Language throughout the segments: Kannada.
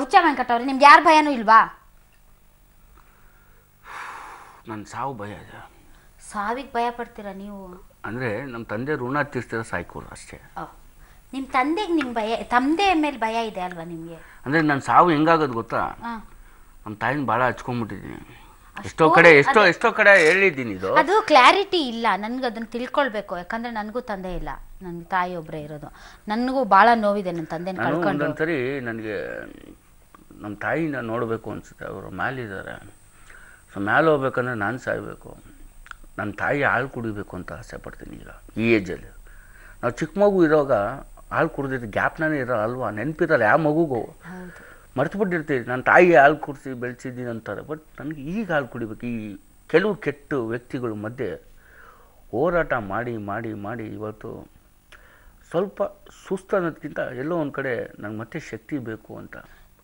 ಹುಚ್ಚ ವೆಂಕಟವ್ರೆ ನಿಮ್ಗೆ ಯಾರ್ ಭಯನೂ ಇಲ್ವಾ ನನ್ನ ಸಾವು ಭಯ ಇದೆ ಸಾವಿಗೆ ಭಯ ಪಡ್ತೀರಾ ನೀವು ಅಂದರೆ ನಮ್ಮ ತಂದೆ ಋಣ ತೀರ್ಸ್ತಿರೋ ಸಾಯ್ಕೂರು ಅಷ್ಟೇ ನಿಮ್ಮ ತಂದೆಗೆ ನಿಮ್ಮ ಭಯ ತಂದೆ ಮೇಲೆ ಭಯ ಇದೆ ಅಲ್ವಾ ನಿಮಗೆ ಅಂದರೆ ನನ್ನ ಸಾವು ಹೆಂಗಾಗೋದು ಗೊತ್ತಾ ನಮ್ಮ ತಾಯಿನ ಭಾಳ ಹಚ್ಕೊಂಡ್ಬಿಟ್ಟಿದ್ದೀನಿ ಎಷ್ಟೋ ಕಡೆ ಎಷ್ಟೋ ಎಷ್ಟೋ ಕಡೆ ಹೇಳಿದ್ದೀನಿ ಇದು ಅದು ಕ್ಲಾರಿಟಿ ಇಲ್ಲ ನನಗೆ ಅದನ್ನು ತಿಳ್ಕೊಳ್ಬೇಕು ಯಾಕಂದರೆ ನನಗೂ ತಂದೆ ಇಲ್ಲ ನನ್ನ ತಾಯಿ ಒಬ್ಬರೇ ಇರೋದು ನನಗೂ ಭಾಳ ನೋವಿದೆ ನನ್ನ ತಂದೆ ನನಗೆ ನಮ್ಮ ತಾಯಿನ ನೋಡಬೇಕು ಅನಿಸುತ್ತೆ ಅವರು ಮ್ಯಾಲಿದ್ದಾರೆ ಸೊ ಮ್ಯಾಲೆ ಹೋಗ್ಬೇಕಂದ್ರೆ ನಾನು ಸಾಯ್ಬೇಕು ನನ್ನ ತಾಯಿ ಹಾಲು ಕುಡಿಬೇಕು ಅಂತ ಆಸೆ ಪಡ್ತೀನಿ ಈಗ ಈ ಏಜಲ್ಲಿ ನಾವು ಚಿಕ್ಕ ಮಗು ಇರೋವಾಗ ಹಾಲು ಕುಡ್ದಿದ್ದು ಗ್ಯಾಪ್ನೇ ಇರೋ ಅಲ್ವಾ ನೆನಪಿರಲ್ಲ ಯಾವ ಮಗುಗೂ ಮರ್ತು ಬಿಟ್ಟಿರ್ತೀವಿ ನನ್ನ ತಾಯಿ ಹಾಲು ಕುಡಿಸಿ ಬೆಳೆಸಿದ್ದೀನಿ ಅಂತಾರೆ ಬಟ್ ನನಗೆ ಈಗ ಹಾಲು ಕುಡಿಬೇಕು ಈ ಕೆಲವು ಕೆಟ್ಟ ವ್ಯಕ್ತಿಗಳ ಮಧ್ಯೆ ಹೋರಾಟ ಮಾಡಿ ಮಾಡಿ ಮಾಡಿ ಇವತ್ತು ಸ್ವಲ್ಪ ಸುಸ್ತು ಅನ್ನೋದಕ್ಕಿಂತ ಎಲ್ಲೋ ಒಂದು ಕಡೆ ನಂಗೆ ಮತ್ತೆ ಶಕ್ತಿ ಬೇಕು ಅಂತ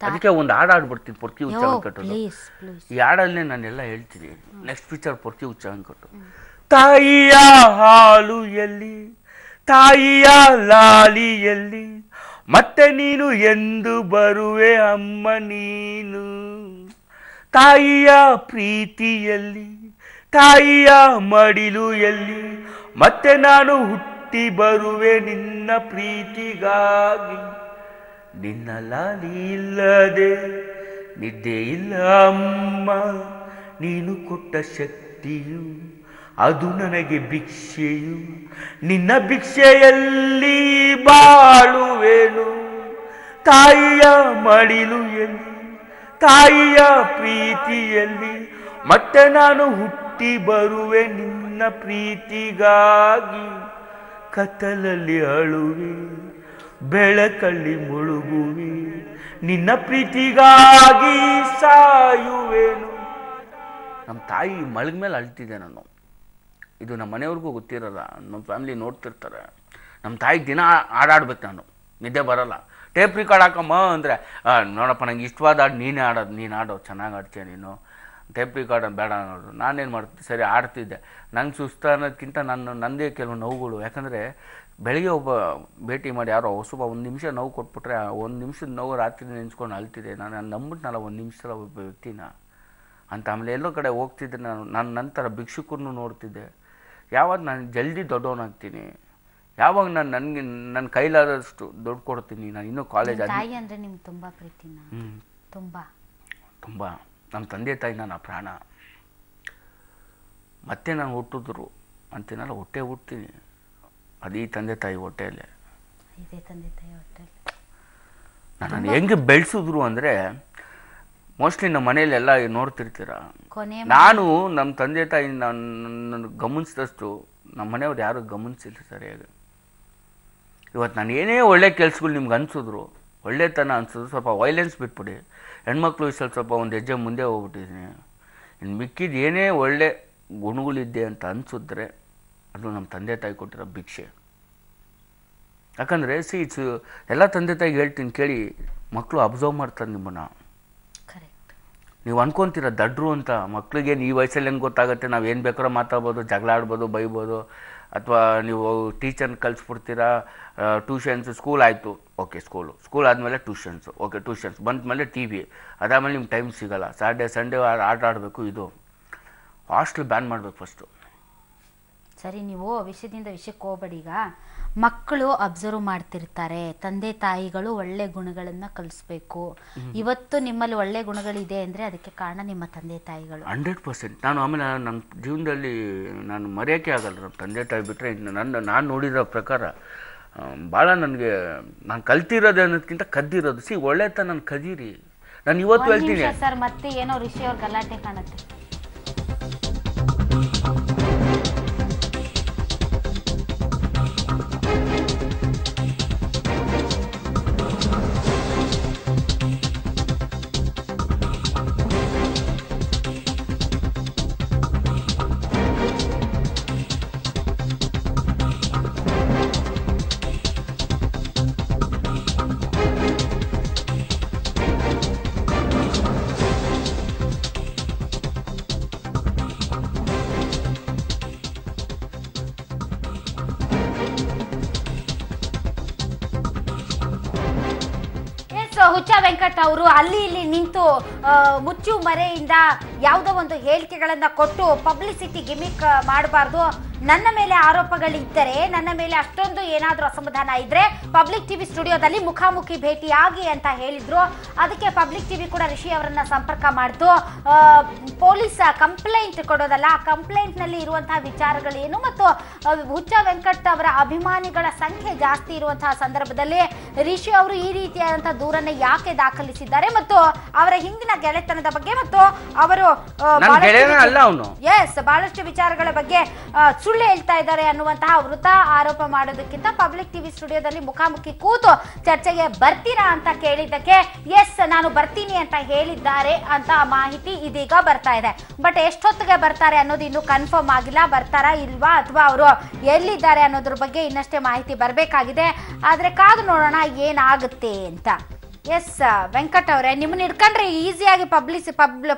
ಅದಕ್ಕೆ ಒಂದು ಹಾಡು ಆಡ್ಬಿಡ್ತೀನಿ ಪೊರ್ಕಿ ಉಚ್ಚಾರಣೆ ಕಟ್ಟೋದು ಈ ಹಾಡಲ್ಲೇ ನಾನೆಲ್ಲ ಹೇಳ್ತೀನಿ ನೆಕ್ಸ್ಟ್ ಪಿಕ್ಚರ್ ಪೊರ್ಕಿ ಉಚ್ಚಾರಣೆ ಕಟ್ಟು ತಾಯಿಯ ಹಾಲು ಎಲ್ಲಿ ತಾಯಿಯ ಲಾಲಿ ಮತ್ತೆ ನೀನು ಎಂದು ಬರುವೆ ಅಮ್ಮ ನೀನು ತಾಯಿಯ ಪ್ರೀತಿಯಲ್ಲಿ ತಾಯಿಯ ಮಡಿಲು ಎಲ್ಲಿ ಮತ್ತೆ ನಾನು ಹುಟ್ಟಿ ಹುಟ್ಟಿ ಬರುವೆ ನಿನ್ನ ಪ್ರೀತಿಗಾಗಿ ನಿನ್ನ ಇಲ್ಲದೆ ನಿದ್ದೆ ಇಲ್ಲ ಅಮ್ಮ ನೀನು ಕೊಟ್ಟ ಶಕ್ತಿಯು ಅದು ನನಗೆ ಭಿಕ್ಷೆಯು ನಿನ್ನ ಭಿಕ್ಷೆಯಲ್ಲಿ ಬಾಳುವೆನು ತಾಯಿಯ ಮಡಿಲು ಎಲ್ಲಿ ತಾಯಿಯ ಪ್ರೀತಿಯಲ್ಲಿ ಮತ್ತೆ ನಾನು ಹುಟ್ಟಿ ಬರುವೆ ನಿನ್ನ ಪ್ರೀತಿಗಾಗಿ ಕತ್ತಲಲ್ಲಿ ಅಳುವಿ ಬೆಳಕಲ್ಲಿ ಮುಳುಗುವಿ ನಿನ್ನ ಪ್ರೀತಿಗಾಗಿ ಸಾಯುವೇನು ನಮ್ಮ ತಾಯಿ ಮಳಗ ಮೇಲೆ ಅಳ್ತಿದ್ದೆ ನಾನು ಇದು ನಮ್ಮ ಮನೆಯವ್ರಿಗೂ ಗೊತ್ತಿರಲ್ಲ ನಮ್ಮ ಫ್ಯಾಮಿಲಿ ನೋಡ್ತಿರ್ತಾರೆ ನಮ್ಮ ತಾಯಿ ದಿನ ಆಡಾಡ್ಬೇಕು ನಾನು ನಿದ್ದೆ ಬರಲ್ಲ ಟೇಪ್ ರಿಕಾರ್ಡ್ ಹಾಕಮ್ಮ ಅಂದರೆ ನೋಡಪ್ಪ ನಂಗೆ ಇಷ್ಟವಾದ ಹಾಡು ನೀನೇ ಆಡೋದು ನೀನು ಆಡೋದು ಚೆನ್ನಾಗಿ ಆಡ್ತೀಯ ನೀನು ಟೈಪ್ ರಿಕಾರ್ಡ್ ಬೇಡ ಅನ್ನೋದು ನಾನೇನು ಮಾಡ್ತಿದ್ದೆ ಸರಿ ಆಡ್ತಿದ್ದೆ ನಂಗೆ ಸುಸ್ತು ಅನ್ನೋದಕ್ಕಿಂತ ನನ್ನ ನನ್ನದೇ ಕೆಲವು ನೋವುಗಳು ಯಾಕಂದರೆ ಬೆಳಿಗ್ಗೆ ಒಬ್ಬ ಭೇಟಿ ಮಾಡಿ ಯಾರೋ ಹೊಸಬ ಒಂದು ನಿಮಿಷ ನೋವು ಕೊಟ್ಬಿಟ್ರೆ ಒಂದು ನಿಮಿಷದ ನೋವು ರಾತ್ರಿ ನೆನೆಸ್ಕೊಂಡು ಅಲ್ತಿದೆ ನಾನು ನಂಬಿಟ್ನಲ್ಲ ಒಂದು ನಿಮಿಷದ ಒಬ್ಬ ವ್ಯಕ್ತಿನ ಅಂತ ಆಮೇಲೆ ಎಲ್ಲೋ ಕಡೆ ಹೋಗ್ತಿದ್ದೆ ನಾನು ನನ್ನ ನಂತರ ಭಿಕ್ಷುಕರನ್ನು ನೋಡ್ತಿದ್ದೆ ಯಾವಾಗ ನಾನು ಜಲ್ದಿ ದೊಡ್ಡವನಾಗ್ತೀನಿ ಯಾವಾಗ ನಾನು ನನಗೆ ನನ್ನ ಕೈಲಾದಷ್ಟು ದುಡ್ಡು ಕೊಡ್ತೀನಿ ನಾನು ಇನ್ನೂ ಕಾಲೇಜ್ ತುಂಬ ಪ್ರೀತಿನ ತುಂಬ ತುಂಬ ನಮ್ಮ ತಂದೆ ತಾಯಿ ನನ್ನ ಪ್ರಾಣ ಮತ್ತೆ ನಾನು ಹುಟ್ಟಿದ್ರು ಅಂತೀನಲ್ಲ ಹೊಟ್ಟೆ ಹುಟ್ತೀನಿ ಅದೇ ತಂದೆ ತಾಯಿ ಹೊಟ್ಟೆಯಲ್ಲೇ ತಂದೆ ತಾಯಿ ಹೊಟ್ಟೆಯಲ್ಲಿ ನಾನು ಹೆಂಗೆ ಬೆಳೆಸಿದ್ರು ಅಂದರೆ ಮೋಸ್ಟ್ಲಿ ನಮ್ಮ ಮನೆಯಲ್ಲೆಲ್ಲ ನೋಡ್ತಿರ್ತೀರ ನಾನು ನಮ್ಮ ತಂದೆ ತಾಯಿ ನಾನು ಗಮನಿಸಿದಷ್ಟು ನಮ್ಮ ಮನೆಯವ್ರು ಯಾರು ಗಮನಿಸಿಲ್ಲ ಸರಿಯಾಗಿ ಇವತ್ತು ನಾನು ಏನೇ ಒಳ್ಳೆ ಕೆಲಸಗಳು ನಿಮ್ಗೆ ಅನಿಸಿದ್ರು ಒಳ್ಳೆತನ ಅನಿಸಿದ್ರು ಸ್ವಲ್ಪ ವೈಲೆನ್ಸ್ ಬಿಟ್ಬಿಡಿ ಹೆಣ್ಮಕ್ಳು ಸ್ವಲ್ಪ ಸ್ವಲ್ಪ ಒಂದು ಹೆಜ್ಜೆ ಮುಂದೆ ಹೋಗ್ಬಿಟ್ಟಿದ್ದೀನಿ ಇನ್ನು ಮಿಕ್ಕಿದ ಏನೇ ಒಳ್ಳೆ ಗುಣಗಳಿದ್ದೆ ಅಂತ ಅನಿಸಿದ್ರೆ ಅದು ನಮ್ಮ ತಂದೆ ತಾಯಿ ಕೊಟ್ಟಿರೋ ಭಿಕ್ಷೆ ಯಾಕಂದರೆ ಸಿ ಇಟ್ಸ್ ಎಲ್ಲ ತಂದೆ ತಾಯಿಗೆ ಹೇಳ್ತೀನಿ ಕೇಳಿ ಮಕ್ಕಳು ಅಬ್ಸರ್ವ್ ಮಾಡ್ತಾರೆ ನಿಮ್ಮನ್ನು ನೀವು ಅನ್ಕೊಂತೀರ ದಡ್ರು ಅಂತ ಮಕ್ಕಳಿಗೆ ಈ ವಯಸ್ಸಲ್ಲಿ ಹೆಂಗೆ ಗೊತ್ತಾಗುತ್ತೆ ನಾವು ಏನು ಬೇಕಾದ್ರೂ ಮಾತಾಡ್ಬೋದು ಜಗಳ ಆಡ್ಬೋದು ಬೈಬೋದು ಅಥವಾ ನೀವು ಟೀಚರ್ನ ಕಲಿಸ್ಬಿಡ್ತೀರಾ ಟ್ಯೂಷನ್ಸ್ ಸ್ಕೂಲ್ ಆಯಿತು ಓಕೆ ಸ್ಕೂಲು ಸ್ಕೂಲ್ ಆದಮೇಲೆ ಟ್ಯೂಷನ್ಸು ಓಕೆ ಟ್ಯೂಷನ್ಸ್ ಮೇಲೆ ಟಿ ವಿ ಅದಾದಮೇಲೆ ನಿಮ್ಗೆ ಟೈಮ್ ಸಿಗೋಲ್ಲ ಸ್ಯಾಟರ್ಡೆ ಸಂಡೇ ಆಟ ಆಡಬೇಕು ಇದು ಹಾಸ್ಟೆಲ್ ಬ್ಯಾನ್ ಮಾಡಬೇಕು ಫಸ್ಟು ಸರಿ ನೀವು ವಿಷಯದಿಂದ ವಿಷಯಕ್ಕೆ ಹೋಗ್ಬೇಡಿ ಈಗ ಮಕ್ಕಳು ಅಬ್ಸರ್ವ್ ಮಾಡ್ತಿರ್ತಾರೆ ತಂದೆ ತಾಯಿಗಳು ಒಳ್ಳೆ ಗುಣಗಳನ್ನ ಕಲಿಸ್ಬೇಕು ಇವತ್ತು ನಿಮ್ಮಲ್ಲಿ ಒಳ್ಳೆ ಗುಣಗಳಿದೆ ಅಂದ್ರೆ ಅದಕ್ಕೆ ಕಾರಣ ನಿಮ್ಮ ತಂದೆ ತಾಯಿಗಳು ಹಂಡ್ರೆಡ್ ಪರ್ಸೆಂಟ್ ನಾನು ಆಮೇಲೆ ನನ್ನ ಜೀವನದಲ್ಲಿ ನಾನು ಮರೆಯೋಕೆ ಆಗಲ್ಲ ನಮ್ಮ ತಂದೆ ತಾಯಿ ಬಿಟ್ಟರೆ ನನ್ನ ನಾನು ನೋಡಿರೋ ಪ್ರಕಾರ ಭಾಳ ನನಗೆ ನಾನು ಕಲ್ತಿರೋದು ಅನ್ನೋದಕ್ಕಿಂತ ಕದ್ದಿರೋದು ಸಿ ಒಳ್ಳೆತನ ನಾನು ಕದೀರಿ ನಾನು ಇವತ್ತು ಹೇಳ್ತೀನಿ ಸರ್ ಮತ್ತೆ ಏನೋ ಋಷಿ ಅವ್ರ ಗಲಾಟೆ ಕಾಣುತ್ತೆ ವೆಂಕಟ್ ಅವರು ಅಲ್ಲಿ ಇಲ್ಲಿ ನಿಂತು ಮುಚ್ಚು ಮರೆಯಿಂದ ಯಾವುದೋ ಒಂದು ಹೇಳಿಕೆಗಳನ್ನ ಕೊಟ್ಟು ಪಬ್ಲಿಸಿಟಿ ಗಿಮಿಕ್ ಮಾಡಬಾರ್ದು ನನ್ನ ಮೇಲೆ ಆರೋಪಗಳಿದ್ದರೆ ನನ್ನ ಮೇಲೆ ಅಷ್ಟೊಂದು ಏನಾದರೂ ಅಸಮಾಧಾನ ಇದ್ದರೆ ಪಬ್ಲಿಕ್ ಟಿವಿ ಸ್ಟುಡಿಯೋದಲ್ಲಿ ಮುಖಾಮುಖಿ ಭೇಟಿಯಾಗಿ ಅಂತ ಹೇಳಿದ್ರು ಅದಕ್ಕೆ ಪಬ್ಲಿಕ್ ಟಿವಿ ಕೂಡ ರಿಷಿ ಅವರನ್ನ ಸಂಪರ್ಕ ಮಾಡಿತು ಪೊಲೀಸ್ ಕಂಪ್ಲೇಂಟ್ ಕೊಡೋದಲ್ಲ ಆ ಕಂಪ್ಲೇಂಟ್ನಲ್ಲಿ ಇರುವಂತಹ ವಿಚಾರಗಳೇನು ಮತ್ತು ಹುಚ್ಚ ವೆಂಕಟ್ ಅವರ ಅಭಿಮಾನಿಗಳ ಸಂಖ್ಯೆ ಜಾಸ್ತಿ ಇರುವಂತಹ ಸಂದರ್ಭದಲ್ಲಿ ರಿಷಿ ಅವರು ಈ ರೀತಿಯಾದಂತಹ ದೂರನ್ನ ಯಾಕೆ ದಾಖಲಿಸಿದ್ದಾರೆ ಮತ್ತು ಅವರ ಹಿಂದಿನ ಗೆಳೆತನದ ಬಗ್ಗೆ ಮತ್ತು ಅವರು ಎಸ್ ಬಹಳಷ್ಟು ವಿಚಾರಗಳ ಬಗ್ಗೆ ಸುಳ್ಳು ಸುಳ್ಳು ಹೇಳ್ತಾ ಇದ್ದಾರೆ ಅನ್ನುವಂತಹ ವೃತ ಆರೋಪ ಮಾಡೋದಕ್ಕಿಂತ ಪಬ್ಲಿಕ್ ಟಿವಿ ಸ್ಟುಡಿಯೋದಲ್ಲಿ ಮುಖಾಮುಖಿ ಕೂತು ಚರ್ಚೆಗೆ ಬರ್ತೀರಾ ಅಂತ ಕೇಳಿದ್ದಕ್ಕೆ ಎಸ್ ನಾನು ಬರ್ತೀನಿ ಅಂತ ಹೇಳಿದ್ದಾರೆ ಅಂತ ಮಾಹಿತಿ ಇದೀಗ ಬರ್ತಾ ಇದೆ ಬಟ್ ಎಷ್ಟೊತ್ತಿಗೆ ಬರ್ತಾರೆ ಅನ್ನೋದು ಇನ್ನು ಕನ್ಫರ್ಮ್ ಆಗಿಲ್ಲ ಬರ್ತಾರಾ ಇಲ್ವಾ ಅಥವಾ ಅವರು ಎಲ್ಲಿದ್ದಾರೆ ಅನ್ನೋದ್ರ ಬಗ್ಗೆ ಇನ್ನಷ್ಟೇ ಮಾಹಿತಿ ಬರಬೇಕಾಗಿದೆ ಆದ್ರೆ ಕಾದು ನೋಡೋಣ ಏನಾಗುತ್ತೆ ಅಂತ ಎಸ್ ವೆಂಕಟ್ ಅವರೇ ನಿಮ್ಮನ್ನ ಇಡ್ಕೊಂಡ್ರೆ ಈಸಿಯಾಗಿ ಪಬ್ಲಿಸಿ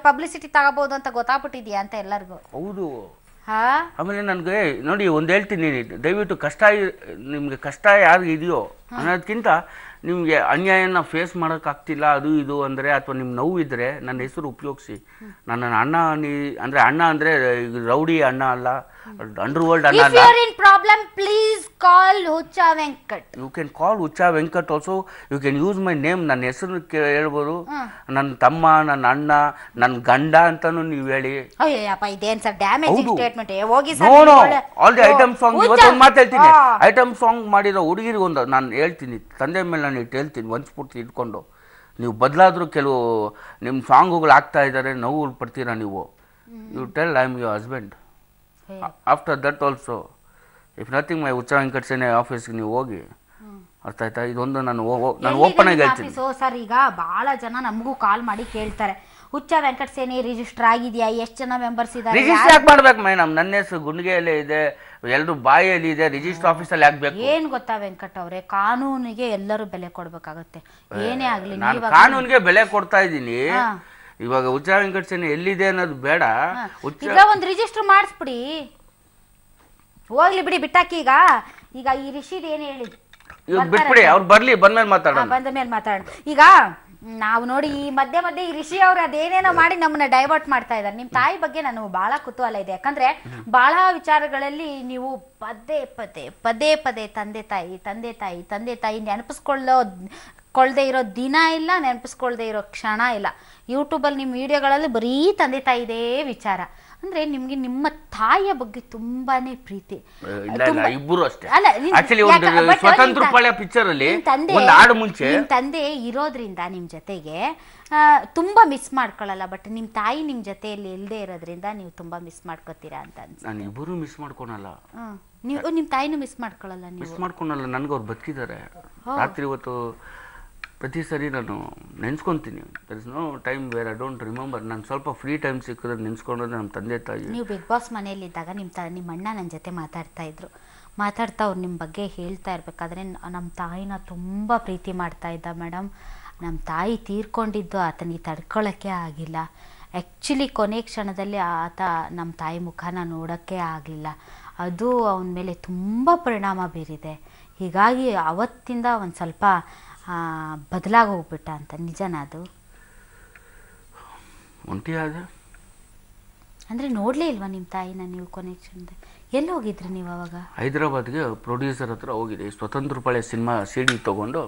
ಪಬ್ಲಿಸಿಟಿ ತಗೋಬಹುದು ಅಂತ ಗೊತ್ತಾಗ್ಬಿಟ್ಟಿದ್ಯಾ ಅಂತ ಎಲ್ಲರಿಗೂ ಹೌದು ಆಮೇಲೆ ನನಗೆ ನೋಡಿ ಒಂದು ಹೇಳ್ತೀನಿ ದಯವಿಟ್ಟು ಕಷ್ಟ ನಿಮಗೆ ಕಷ್ಟ ಯಾರಿಗೆ ಇದೆಯೋ ಅನ್ನೋದಕ್ಕಿಂತ ನಿಮಗೆ ಅನ್ಯಾಯನ ಫೇಸ್ ಮಾಡೋಕ್ಕಾಗ್ತಿಲ್ಲ ಅದು ಇದು ಅಂದರೆ ಅಥವಾ ನಿಮ್ಮ ನೋವು ಇದ್ದರೆ ನನ್ನ ಹೆಸರು ಉಪಯೋಗಿಸಿ ನನ್ನ ಅಣ್ಣ ನೀ ಅಂದರೆ ಅಣ್ಣ ಅಂದರೆ ರೌಡಿ ಅಣ್ಣ ಅಲ್ಲ under if another. If problem are in problem, please call Hucha Venkat You can call Hucha Venkat also. You can use my name. ನನ್ನ ಹೆಸರು ಹೇಳ್ಬೋದು ನನ್ನ ತಮ್ಮ ನನ್ನ ಅಣ್ಣ ನನ್ನ ಗಂಡ ಅಂತಾನು ನೀವು ಹೇಳಿ ಅಯ್ಯಪ್ಪ ಇದೇನ್ ಸರ್ ಡ್ಯಾಮೇಜಿಂಗ್ ಸ್ಟೇಟ್ಮೆಂಟ್ ಹೋಗಿ sir no all the item song ಮಾತು ಮಾತಾಡ್ತೀನಿ ಐಟಮ್ ಸಾಂಗ್ ಮಾಡಿರೋ ಹುಡುಗಿರಿಗೆ ಒಂದು ನಾನು ಹೇಳ್ತೀನಿ ತಂದೆ ಮೇಲೆ ನಾನು ಇಟ್ಟು ಹೇಳ್ತೀನಿ ಒಂದು ಸ್ಫೂರ್ತಿ ಇಟ್ಕೊಂಡು ನೀವು ಬದಲಾದರೂ ಕೆಲವು ನಿಮ್ಮ ಸಾಂಗುಗಳು ಆಗ್ತಾ ಇದ್ದಾರೆ ನೋವು ಪಡ್ತೀರಾ ನೀವು you tell I am your husband after that also if nothing my Venkata ಸೇನೆ ಆಫೀಸ್ಗೆ ನೀವು ಹೋಗಿ ಅರ್ಥ ಆಯ್ತಾ ಇದೊಂದು ನಾನು ನಾನು ಓಪನ್ ಆಗಿ ಹೇಳ್ತೀನಿ ಸೊ ಸರ್ ಈಗ ಬಹಳ ಜನ ನಮಗೂ ಕಾಲ್ ಮಾಡಿ ಕೇಳ್ತಾರೆ ಹುಚ್ಚ ವೆಂಕಟ ಸೇನೆ ರಿಜಿಸ್ಟರ್ ಆಗಿದೆಯಾ ಎಷ್ಟು ಜನ ಮೆಂಬರ್ಸ್ ಇದ್ದಾರೆ ರಿಜಿಸ್ಟರ್ ಯಾಕೆ ಮಾಡ್ಬೇಕು ಮೇಡಮ್ ನನ್ನ ಹೆಸರು ಗುಂಡಿಗೆಯಲ್ಲೇ ಇದೆ ಎಲ್ಲರೂ ಬಾಯಲ್ಲಿ ಇದೆ ರಿಜಿಸ್ಟರ್ ಆಫೀಸಲ್ಲಿ ಹಾಕ್ಬೇಕು ಏನ್ ಗೊತ್ತಾ ವೆಂಕಟ ಅವ್ರೆ ಕಾನೂನಿಗೆ ಎಲ್ಲರೂ ಬೆಲೆ ಕೊಡ್ಬೇಕಾಗತ್ತೆ ಏನೇ ಆಗ್ಲಿ ಕಾನೂನಿಗೆ ಬೆಲೆ ಕೊಡ್ತಾ ಇದ್ದೀನಿ ಇವಾಗ ಉಚ್ಚ ವೆಂಕಟೇಶನ್ ಎಲ್ಲಿದೆ ಅನ್ನೋದು ಬೇಡ ಈಗ ಒಂದು ರಿಜಿಸ್ಟರ್ ಮಾಡಿಸ್ಬಿಡಿ ಹೋಗ್ಲಿ ಬಿಡಿ ಬಿಟ್ಟಾಕಿ ಈಗ ಈಗ ಈ ರಿಷಿದ್ ಏನು ಹೇಳಿದ್ ಬಿಟ್ಬಿಡಿ ಅವ್ರು ಬರ್ಲಿ ಮೇಲೆ ಮಾತಾಡೋಣ ಬಂದ ಮೇಲೆ ಮಾತಾಡೋಣ ಈಗ ನಾವು ನೋಡಿ ಈ ಮಧ್ಯೆ ಮಧ್ಯೆ ಈ ಋಷಿ ಅವರು ಅದೇನೇನೋ ಮಾಡಿ ನಮ್ಮನ್ನ ಡೈವರ್ಟ್ ಮಾಡ್ತಾ ಇದ್ದಾರೆ ನಿಮ್ ತಾಯಿ ಬಗ್ಗೆ ನಾನು ಬಹಳ ಕುತೂಹಲ ಇದೆ ಯಾಕಂದ್ರೆ ಬಹಳ ವಿಚಾರಗಳಲ್ಲಿ ನೀವು ಪದೇ ಪದೇ ಪದೇ ಪದೇ ತಂದೆ ತಾಯಿ ತಂದೆ ತಾಯಿ ತಂದೆ ತಾಯಿ ನೆನಪಿಸ್ಕೊಳ್ಳೋ ನೆನಪಿಸ್ಕೊಳ್ದೆ ಇರೋ ದಿನ ಇಲ್ಲ ನೆನಪಿಸ್ಕೊಳ್ದೆ ಇರೋ ಕ್ಷಣ ಇಲ್ಲ ಯೂಟ್ಯೂಬಲ್ಲಿ ನಿಮ್ಮ ವಿಡಿಯೋಗಳಲ್ಲಿ ಬರೀ ತಂದೆ ತಾಯಿ ವಿಚಾರ ಅಂದ್ರೆ ನಿಮ್ಗೆ ನಿಮ್ಮ ತಾಯಿಯ ಬಗ್ಗೆ ತುಂಬಾನೇ ಪ್ರೀತಿ ಅಷ್ಟೇ ತಂದೆ ಇರೋದ್ರಿಂದ ನಿಮ್ ಜೊತೆಗೆ ತುಂಬಾ ಮಿಸ್ ಮಾಡ್ಕೊಳ್ಳಲ್ಲ ಬಟ್ ನಿಮ್ ತಾಯಿ ನಿಮ್ ಜೊತೆಯಲ್ಲಿ ಇಲ್ಲದೆ ಇರೋದ್ರಿಂದ ನೀವು ತುಂಬಾ ಮಿಸ್ ಮಾಡ್ಕೋತೀರಾ ಅಂತ ನಾನು ಇಬ್ಬರು ಮಿಸ್ ಮಾಡ್ಕೊಳಲ್ಲ ನೀವು ನಿಮ್ ತಾಯಿನೂ ಮಿಸ್ ಮಾಡ್ಕೊಳ್ಳಲ್ಲ ಮಿಸ್ ಮಾಡ್ಕೊಳಲ್ಲ ನನ್ಗೆ ಅವ್ರು ಬದುಕಿದ್ದಾರೆ ರಾತ್ರಿ ಇವತ್ತು ಪ್ರತಿ ಸರಿ ನಾನು ನೆನೆಸ್ಕೊತೀನಿ there is no time where I don't remember ನಾನು ಸ್ವಲ್ಪ ಫ್ರೀ ಟೈಮ್ ಸಿಕ್ಕಿದ್ರೆ ನೆನೆಸ್ಕೊಂಡ್ರೆ ನಮ್ಮ ತಂದೆ ತಾಯಿ ನೀವು ಬಿಗ್ ಬಾಸ್ ಮನೆಯಲ್ಲಿದ್ದಾಗ ನಿಮ್ಮ ತ ನಿಮ್ಮ ಅಣ್ಣ ನನ್ನ ಜೊತೆ ಮಾತಾಡ್ತಾ ಇದ್ರು ಮಾತಾಡ್ತಾ ಅವ್ರು ನಿಮ್ಮ ಬಗ್ಗೆ ಹೇಳ್ತಾ ಇರಬೇಕಾದ್ರೆ ನಮ್ಮ ತಾಯಿನ ತುಂಬ ಪ್ರೀತಿ ಮಾಡ್ತಾ ಇದ್ದ ಮೇಡಮ್ ನಮ್ಮ ತಾಯಿ ತೀರ್ಕೊಂಡಿದ್ದು ಆತನಿಗೆ ತಡ್ಕೊಳ್ಳೋಕ್ಕೆ ಆಗಿಲ್ಲ ಆ್ಯಕ್ಚುಲಿ ಕೊನೆ ಕ್ಷಣದಲ್ಲಿ ಆತ ನಮ್ಮ ತಾಯಿ ಮುಖನ ನೋಡೋಕ್ಕೆ ಆಗಲಿಲ್ಲ ಅದು ಅವನ ಮೇಲೆ ತುಂಬ ಪರಿಣಾಮ ಬೀರಿದೆ ಹೀಗಾಗಿ ಅವತ್ತಿಂದ ಒಂದು ಸ್ವಲ್ಪ ಬದಲಾಗಿ ಹೋಗ್ಬಿಟ್ಟ ಅಂತ ನಿಜನಾ ಅದು ಅಂದರೆ ನೋಡಲೇ ಇಲ್ವಾ ನಿಮ್ಮ ತಾಯಿನ ನೀವು ಕೊನೆ ಎಲ್ಲಿ ಹೋಗಿದ್ರಿ ನೀವು ಅವಾಗ ಹೈದರಾಬಾದ್ಗೆ ಪ್ರೊಡ್ಯೂಸರ್ ಹತ್ರ ಹೋಗಿದ್ದೆ ಸ್ವತಂತ್ರ ಪಳೆ ಸಿನಿಮಾ ಸಿ ಡಿ ತೊಗೊಂಡು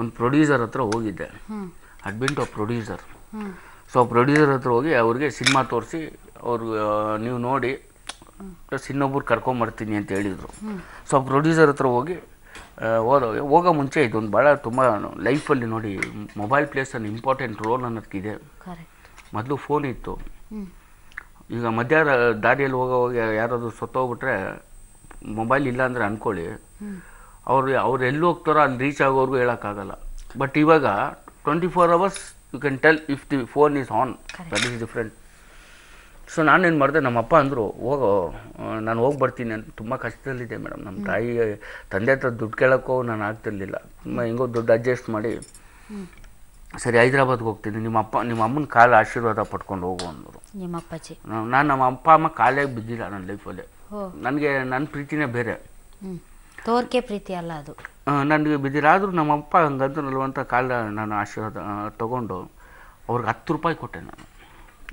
ಒಂದು ಪ್ರೊಡ್ಯೂಸರ್ ಹತ್ರ ಹೋಗಿದ್ದೆ admit of producer so producer ಹತ್ರ ಹೋಗಿ ಅವ್ರಿಗೆ ಸಿನಿಮಾ ತೋರಿಸಿ ಅವ್ರ ನೀವು ನೋಡಿ ಇನ್ನೊಬ್ಬರು ಇನ್ನೊಬ್ರು ಕರ್ಕೊಂಬರ್ತೀನಿ ಅಂತ ಹೇಳಿದರು ಸೊ ಪ್ರೊಡ್ಯೂಸರ್ ಹತ್ರ ಹೋಗಿ ಓದೋ ಹೋಗೋ ಮುಂಚೆ ಇದೊಂದು ಭಾಳ ತುಂಬ ಲೈಫಲ್ಲಿ ನೋಡಿ mobile plays an important role ಅನ್ನೋದಕ್ಕಿದೆ ಮೊದಲು ಫೋನ್ ಇತ್ತು ಈಗ ಮಧ್ಯ ದಾರಿಯಲ್ಲಿ ಹೋಗೋವಾಗ ಯಾರಾದರೂ ಸತ್ತೋಗ್ಬಿಟ್ರೆ ಮೊಬೈಲ್ ಇಲ್ಲ ಅಂದರೆ ಅಂದ್ಕೊಳ್ಳಿ ಅವ್ರು ಅವ್ರು ಎಲ್ಲಿ ಹೋಗ್ತಾರೋ ಅಲ್ಲಿ ರೀಚ್ ಆಗೋರ್ಗೂ ಹೇಳೋಕ್ಕಾಗಲ್ಲ ಬಟ್ ಇವಾಗ twenty four hours you can tell if the phone is on that is different so ನಾನೇನು ಮಾಡಿದೆ ನಮ್ಮ ಅಪ್ಪ ಅಂದರು ಹೋಗೋ ನಾನು ಹೋಗಿ ಬರ್ತೀನಿ ಅಂತ ತುಂಬ ಕಷ್ಟದಲ್ಲಿದೆ ಮೇಡಮ್ ನಮ್ಮ ತಾಯಿ ತಂದೆ ಹತ್ರ ದುಡ್ಡು ಕೇಳೋಕ್ಕೋ ನಾನು ಆಗ್ತಿರ್ಲಿಲ್ಲ ಹೆಂಗೋ ದುಡ್ಡು ಅಡ್ಜಸ್ಟ್ ಮಾಡಿ ಸರಿ ಹೈದ್ರಾಬಾದ್ಗೆ ಹೋಗ್ತೀನಿ ನಿಮ್ಮ ಅಪ್ಪ ನಿಮ್ಮ ಅಮ್ಮನ ಕಾಲು ಆಶೀರ್ವಾದ ಪಡ್ಕೊಂಡು ಹೋಗು ಅಂದರು ನಿಮ್ಮ ಅಪ್ಪಾಜಿ ನಾನು ನಮ್ಮ ಅಪ್ಪ ಅಮ್ಮ ಕಾಲೇ ಬಿದ್ದಿಲ್ಲ ನನ್ನ ಲೈಫಲ್ಲಿ ನನಗೆ ನನ್ನ ಪ್ರೀತಿನೇ ಬೇರೆ ತೋರ್ಕೆ ಪ್ರೀತಿ ಅಲ್ಲ ಅದು ನನಗೆ ಬಿದ್ದಿಲ್ಲ ಆದರೂ ನಮ್ಮ ಅಪ್ಪ ಹಂಗಂತ ನಲ್ವಂಥ ಕಾಲ ನಾನು ಆಶೀರ್ವಾದ ತಗೊಂಡು ಅವ್ರಿಗೆ ಹತ್ತು ರೂಪಾಯಿ ಕೊಟ್ಟೆ ನಾನು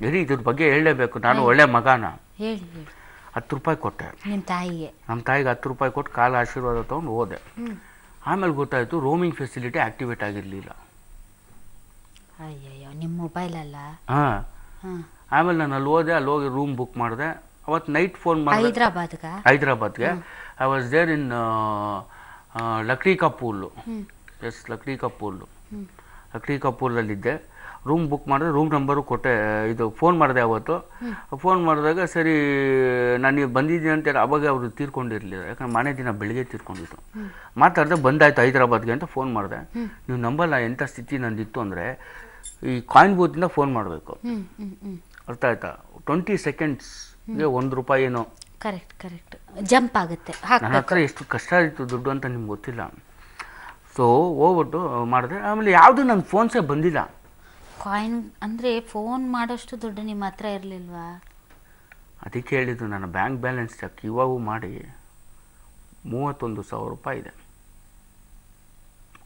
ಇರಿ ಇದ್ರ ಬಗ್ಗೆ ಹೇಳಲೇಬೇಕು ನಾನು ಒಳ್ಳೆ ಮಗನ ಹತ್ತು ರೂಪಾಯಿ ಕೊಟ್ಟೆ ನಿಮ್ಮ ತಾಯಿಗೆ ನಮ್ಮ ತಾಯಿಗೆ ಹತ್ತು ರೂಪಾಯಿ ಕೊಟ್ಟು ಕಾಲ ಆಶೀರ್ವಾದ ತೊಗೊಂಡು ಹೋದೆ ಆಮೇಲೆ ಗೊತ್ತಾಯಿತು ರೋಮಿಂಗ್ ಫೆಸಿಲಿಟಿ ಆಕ್ಟಿವೇಟ್ ಆಗಿರಲಿಲ್ಲ ಅಯ್ಯಯ್ಯೋ ನಿಮ್ಮ ಮೊಬೈಲ್ ಅಲ್ಲ ಹಾಂ ಆಮೇಲೆ ನಾನು ಅಲ್ಲಿ ಹೋದೆ ಅಲ್ಲಿ ಹೋಗಿ ರೂಮ್ ಬುಕ್ ಮಾಡಿದೆ ಅವತ್ತು ನೈಟ್ ಫೋನ್ ಮಾಡಿ ಹೈದ್ರಾಬಾದ್ಗೆ ಹೈದ್ರಾಬಾದ್ಗೆ I was there in Lakdikapul yes Lakdikapul ಲಕ್ಡಿ ಕಪೂಲಲ್ಲಿದ್ದೆ ರೂಮ್ ಬುಕ್ ಮಾಡಿದ್ರೆ ರೂಮ್ ನಂಬರು ಕೊಟ್ಟೆ ಇದು ಫೋನ್ ಮಾಡಿದೆ ಅವತ್ತು ಫೋನ್ ಮಾಡಿದಾಗ ಸರಿ ನಾನು ಬಂದಿದ್ದೀನಿ ಅಂತ ಅವಾಗ ಅವರು ತೀರ್ಕೊಂಡಿರಲಿಲ್ಲ ಯಾಕಂದ್ರೆ ಮನೆ ದಿನ ಬೆಳಿಗ್ಗೆ ತೀರ್ಕೊಂಡಿತ್ತು ಮಾತಾಡಿದೆ ಬಂದಾಯ್ತು ಹೈದರಾಬಾದ್ಗೆ ಅಂತ ಫೋನ್ ಮಾಡಿದೆ ನೀವು ನಂಬಲ್ಲ ಎಂಥ ಸ್ಥಿತಿ ನಂದಿತ್ತು ಅಂದರೆ ಈ ಕಾಯಿನ್ ಬೂತಿಂದ ಫೋನ್ ಮಾಡಬೇಕು ಅರ್ಥ ಆಯ್ತಾ ಟ್ವೆಂಟಿ ಸೆಕೆಂಡ್ಸ್ಗೆ ಒಂದು ರೂಪಾಯಿ ಏನೋ ಕರೆಕ್ಟ್ ಕರೆಕ್ಟ್ ಜಂಪ್ ಆಗುತ್ತೆ ನನ್ನ ಹತ್ರ ಎಷ್ಟು ಕಷ್ಟ ಇತ್ತು ದುಡ್ಡು ಅಂತ ನಿಮ್ಗೆ ಗೊತ್ತಿಲ್ಲ ಸೊ ಹೋಗ್ಬಿಟ್ಟು ಮಾಡಿದೆ ಆಮೇಲೆ ಯಾವುದು ನನ್ನ ಫೋನ್ಸೇ ಬಂದಿಲ್ಲ ಕಾಯಿನ್ ಅಂದರೆ ಫೋನ್ ಮಾಡೋಷ್ಟು ದುಡ್ಡು ನಿಮ್ಮ ಹತ್ರ ಇರಲಿಲ್ವಾ ಅದಕ್ಕೆ ಹೇಳಿದ್ದು ನನ್ನ ಬ್ಯಾಂಕ್ ಬ್ಯಾಲೆನ್ಸ್ ಚೆಕ್ ಇವಾಗೂ ಮಾಡಿ ಮೂವತ್ತೊಂದು ಸಾವಿರ ರೂಪಾಯಿ ಇದೆ